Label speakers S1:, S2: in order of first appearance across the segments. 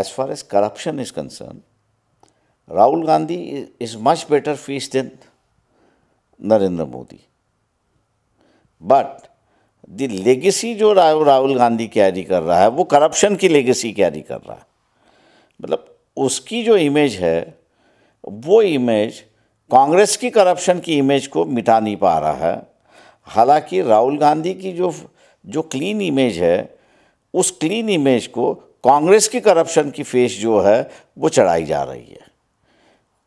S1: As far as corruption is concerned, Rahul Gandhi is much better faced than Narendra Modi. But the legacy जो Rahul Gandhi carry कर रहा है वो corruption की legacy carry कर रहा है मतलब उसकी जो image है वो image कांग्रेस की करप्शन की इमेज को मिटा नहीं पा रहा है हालांकि राहुल गांधी की जो जो क्लीन इमेज है उस क्लीन इमेज को कांग्रेस की करप्शन की फेस जो है वो चढ़ाई जा रही है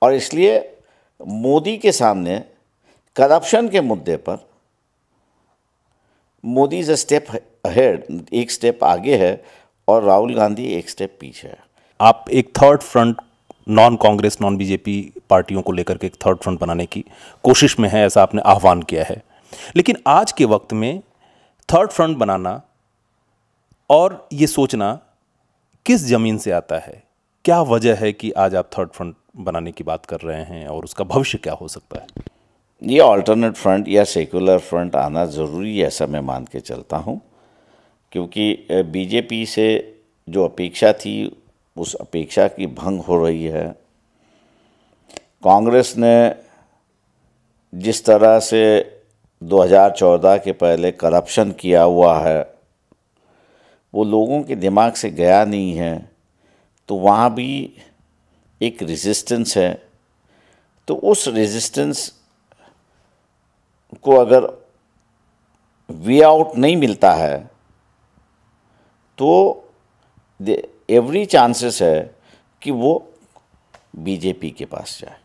S1: और इसलिए मोदी के सामने करप्शन के मुद्दे पर Modi is a step ahead एक स्टेप आगे है और राहुल गांधी एक स्टेप पीछे है
S2: आप एक third front non Congress non BJP पार्टियों को लेकर के एक थर्ड फ्रंट बनाने की कोशिश में है ऐसा आपने आह्वान किया है लेकिन आज के वक्त में थर्ड फ्रंट बनाना और ये सोचना किस ज़मीन से आता है क्या वजह है कि आज आप थर्ड फ्रंट बनाने की बात कर रहे हैं और उसका भविष्य क्या हो सकता है ये ऑल्टरनेट
S1: फ्रंट या सेकुलर फ्रंट आना ज़रूरी है ऐसा मैं मान के चलता हूँ क्योंकि बीजेपी से जो अपेक्षा थी उस अपेक्षा की भंग हो रही है कांग्रेस ने जिस तरह से 2014 के पहले करप्शन किया हुआ है वो लोगों के दिमाग से गया नहीं है तो वहाँ भी एक रेजिस्टेंस है तो उस रेजिस्टेंस को अगर वे आउट नहीं मिलता है तो एवरी चांसेस है कि वो बीजेपी के पास जाए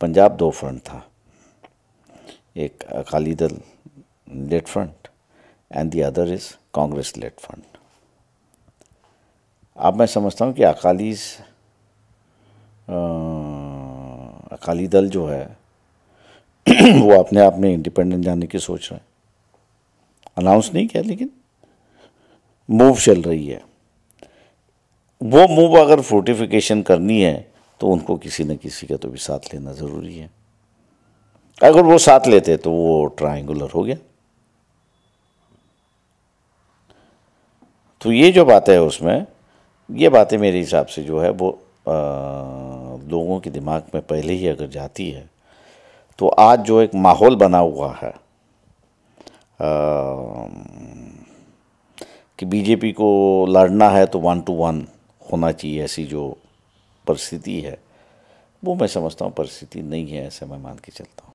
S1: पंजाब दो फ्रंट था एक Akali Dal left front and the other is Congress left front अब मैं समझता हूँ कि अकाली अकाली दल जो है वो अपने आप में इंडिपेंडेंट जाने की सोच रहे हैं अनाउंस नहीं किया लेकिन मूव चल रही है वो मूव अगर फोर्टिफिकेशन करनी है तो उनको किसी न किसी का तो भी साथ लेना ज़रूरी है अगर वो साथ लेते तो वो ट्रायंगुलर हो गया तो ये जो बात है उसमें ये बातें मेरे हिसाब से जो है वो आ, लोगों के दिमाग में पहले ही अगर जाती है तो आज जो एक माहौल बना हुआ है आ, कि बीजेपी को लड़ना है तो वन टू वन होना चाहिए ऐसी जो परिस्थिति है वो मैं समझता हूँ परिस्थिति नहीं है ऐसे मैं मान के चलता हूँ